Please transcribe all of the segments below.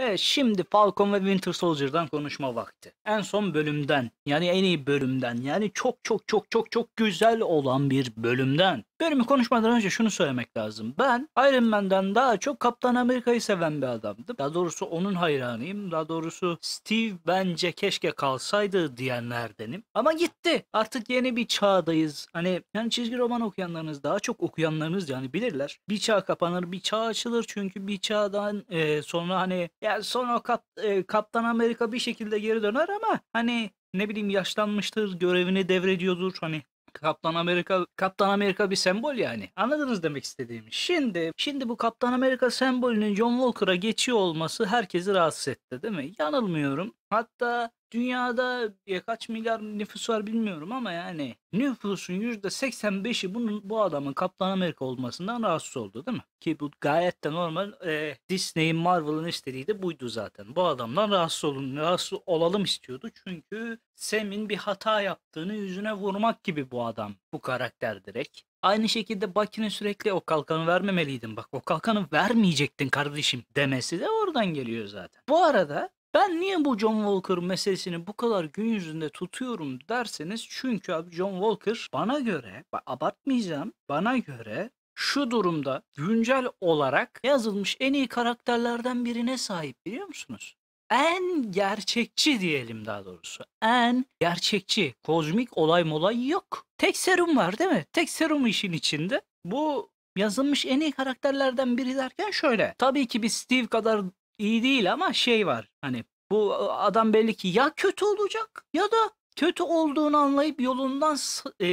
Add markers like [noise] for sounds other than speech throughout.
Evet şimdi Falcon ve Winter Soldier'dan konuşma vakti. En son bölümden yani en iyi bölümden yani çok çok çok çok çok güzel olan bir bölümden. Benim konuşmadan önce şunu söylemek lazım. Ben Iron Man'den daha çok Kaptan Amerika'yı seven bir adamdım. Daha doğrusu onun hayranıyım. Daha doğrusu Steve bence keşke kalsaydı diyenlerdenim. Ama gitti. Artık yeni bir çağdayız. Hani yani çizgi roman okuyanlarınız daha çok okuyanlarınız yani bilirler. Bir çağ kapanır bir çağ açılır. Çünkü bir çağdan e, sonra hani yani sonra Kap, e, Kaptan Amerika bir şekilde geri döner ama hani ne bileyim yaşlanmıştır, görevini devrediyordur. Hani Kaptan Amerika Kaptan Amerika bir sembol yani. Anladınız demek istediğimi. Şimdi şimdi bu Kaptan Amerika sembolünün John Walker'a geçiyor olması herkesi rahatsız etti değil mi? Yanılmıyorum. Hatta dünyada kaç milyar nüfus var bilmiyorum ama yani nüfusun %85'i bunun bu adamın Kaptan Amerika olmasından rahatsız oldu değil mi? Ki bu gayet de normal. E, Disney'in Marvel'ın istediği de buydu zaten. Bu adamdan rahatsız olun, rahatsız olalım istiyordu. Çünkü Sam'in bir hata yaptığını yüzüne vurmak gibi bu adam. Bu karakter direkt. Aynı şekilde Bucky'nin sürekli o kalkanı vermemeliydin bak o kalkanı vermeyecektin kardeşim demesi de oradan geliyor zaten. Bu arada ben niye bu John Walker meselesini bu kadar gün yüzünde tutuyorum derseniz çünkü abi John Walker bana göre abartmayacağım bana göre şu durumda güncel olarak yazılmış en iyi karakterlerden birine sahip biliyor musunuz? En gerçekçi diyelim daha doğrusu. En gerçekçi. Kozmik olay molay yok. Tek serum var değil mi? Tek serum işin içinde. Bu yazılmış en iyi karakterlerden biri derken şöyle. Tabii ki bir Steve kadar iyi değil ama şey var. Hani bu adam belli ki ya kötü olacak ya da kötü olduğunu anlayıp yolundan e,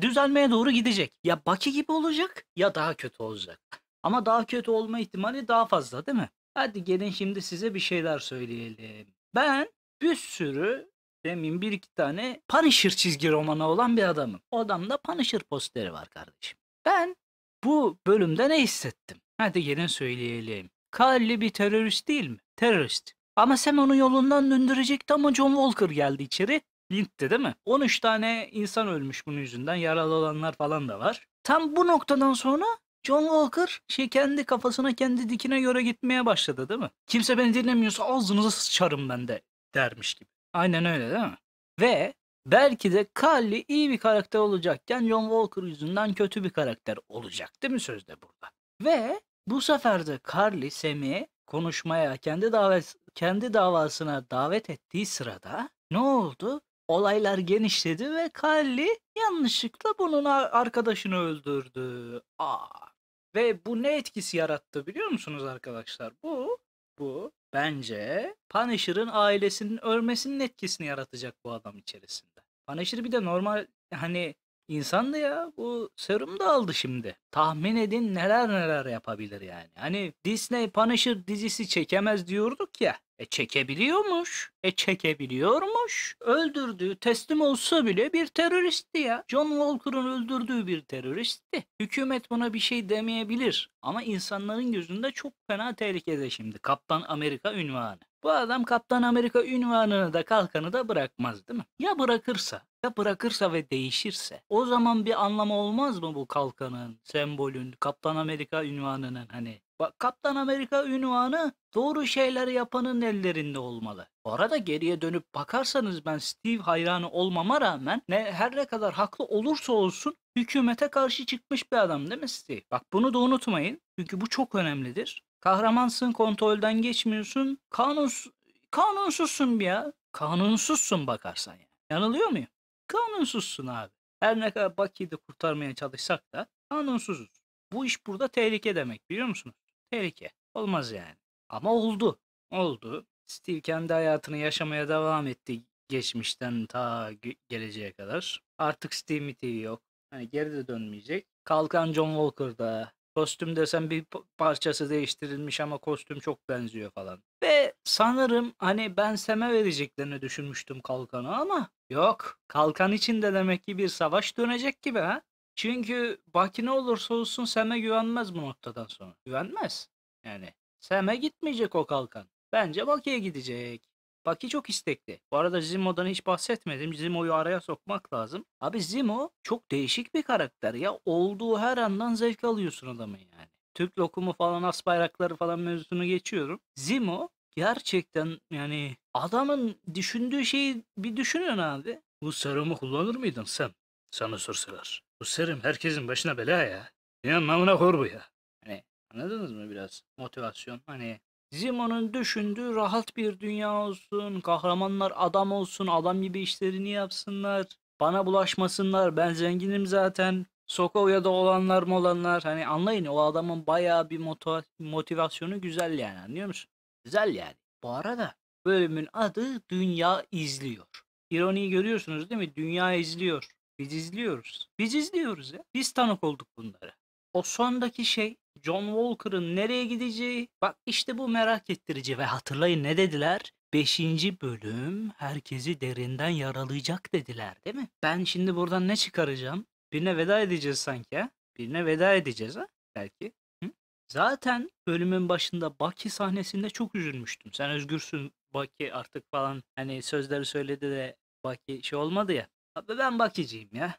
düzelmeye doğru gidecek. Ya Baki gibi olacak ya daha kötü olacak. Ama daha kötü olma ihtimali daha fazla değil mi? Hadi gelin şimdi size bir şeyler söyleyelim. Ben bir sürü demin bir iki tane Punisher çizgi romanı olan bir adamım. O adamda Punisher posteri var kardeşim. Ben bu bölümde ne hissettim? Hadi gelin söyleyelim. Kalli bir terörist değil mi? Terörist. Ama sen onu yolundan döndürecekti ama John Walker geldi içeri. Hint'ti değil mi? 13 tane insan ölmüş bunun yüzünden. Yaralı olanlar falan da var. Tam bu noktadan sonra John Walker şey kendi kafasına kendi dikine göre gitmeye başladı değil mi? Kimse beni dinlemiyorsa ağzınıza sıçarım ben de dermiş gibi. Aynen öyle değil mi? Ve belki de Kali iyi bir karakter olacakken John Walker yüzünden kötü bir karakter olacak değil mi sözde burada? Ve bu sefer de Carly Semih'i konuşmaya kendi davet kendi davasına davet ettiği sırada ne oldu? Olaylar genişledi ve Carly yanlışlıkla bunun arkadaşını öldürdü. Aa. Ve bu ne etkisi yarattı biliyor musunuz arkadaşlar? Bu bu bence Punisher'ın ailesinin ölmesinin etkisini yaratacak bu adam içerisinde. Punisher bir de normal hani İnsan da ya bu serum da aldı şimdi. Tahmin edin neler neler yapabilir yani. Hani Disney Punisher dizisi çekemez diyorduk ya. E çekebiliyormuş. E çekebiliyormuş. Öldürdüğü teslim olsa bile bir teröristti ya. John Walker'ın öldürdüğü bir teröristti. Hükümet buna bir şey demeyebilir. Ama insanların gözünde çok fena tehlikede şimdi. Kaptan Amerika ünvanı. Bu adam Kaptan Amerika ünvanını da kalkanı da bırakmaz değil mi? Ya bırakırsa? Ya bırakırsa ve değişirse? O zaman bir anlamı olmaz mı bu kalkanın, sembolün, Kaptan Amerika ünvanının hani? Bak Kaptan Amerika ünvanı doğru şeyler yapanın ellerinde olmalı. Bu arada geriye dönüp bakarsanız ben Steve hayranı olmama rağmen ne her ne kadar haklı olursa olsun hükümete karşı çıkmış bir adam değil mi Steve? Bak bunu da unutmayın. Çünkü bu çok önemlidir. Kahramansın kontrolden geçmiyorsun. Kanuns kanunsuzsun ya. Kanunsuzsun bakarsan ya. Yanılıyor muyum? Kanunsuzsun abi. Her ne kadar Baki'yi de kurtarmaya çalışsak da kanunsuzuz. Bu iş burada tehlike demek biliyor musunuz? Tehlike. Olmaz yani. Ama oldu. Oldu. Steve kendi hayatını yaşamaya devam etti geçmişten ta geleceğe kadar. Artık Steve TV yok. Hani geri de dönmeyecek. Kalkan John Walker da Kostüm desem bir parçası değiştirilmiş ama kostüm çok benziyor falan. Ve sanırım hani ben Sem'e vereceklerini düşünmüştüm kalkanı ama yok. Kalkan içinde demek ki bir savaş dönecek gibi ha. Çünkü Baki ne olursa olsun Sem'e güvenmez bu noktadan sonra. Güvenmez. Yani Sem'e gitmeyecek o kalkan. Bence Baki'ye gidecek. Baki çok istekli. Bu arada Zimo'dan hiç bahsetmedim. Zimo'yu araya sokmak lazım. Abi Zimo çok değişik bir karakter ya. Olduğu her andan zevk alıyorsun adamı yani. Türk lokumu falan as bayrakları falan mevzusunu geçiyorum. Zimo gerçekten yani adamın düşündüğü şeyi bir düşünün abi. Bu serumu kullanır mıydın sen? Sana sorsalar. Bu serum herkesin başına bela ya. Ne anlamına kor bu ya. Hani anladınız mı biraz? Motivasyon hani Zimo'nun düşündüğü rahat bir dünya olsun. Kahramanlar adam olsun. Adam gibi işlerini yapsınlar. Bana bulaşmasınlar. Ben zenginim zaten. Sokoya'da olanlar mı olanlar hani anlayın o adamın bayağı bir motiva motivasyonu güzel yani anlıyor musun? Güzel yani. Bu arada bölümün adı Dünya İzliyor. İroniyi görüyorsunuz değil mi? Dünya izliyor. Biz izliyoruz. Biz izliyoruz ya. Biz tanık olduk bunlara. O sondaki şey John Walker'ın nereye gideceği bak işte bu merak ettirici ve hatırlayın ne dediler? 5. bölüm herkesi derinden yaralayacak dediler değil mi? Ben şimdi buradan ne çıkaracağım? Birine veda edeceğiz sanki ha? Birine veda edeceğiz ha? Belki. Hı? Zaten bölümün başında Baki sahnesinde çok üzülmüştüm. Sen özgürsün Baki artık falan hani sözleri söyledi de Baki şey olmadı ya. Abi ben Baki'ciyim ya.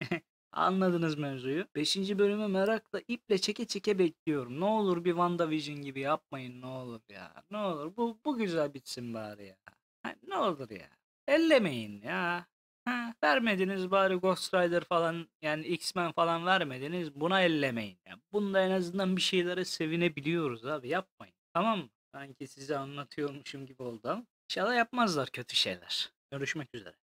[laughs] Anladınız mevzuyu. 5. bölümü merakla iple çeke çeke bekliyorum. Ne olur bir WandaVision gibi yapmayın ne olur ya. Ne olur bu, bu güzel bitsin bari ya. ne olur ya. Ellemeyin ya. Ha, vermediniz bari Ghost Rider falan yani X-Men falan vermediniz buna ellemeyin. Yani bunda en azından bir şeylere sevinebiliyoruz abi yapmayın. Tamam mı? Sanki size anlatıyormuşum gibi oldu ama. İnşallah yapmazlar kötü şeyler. Görüşmek üzere.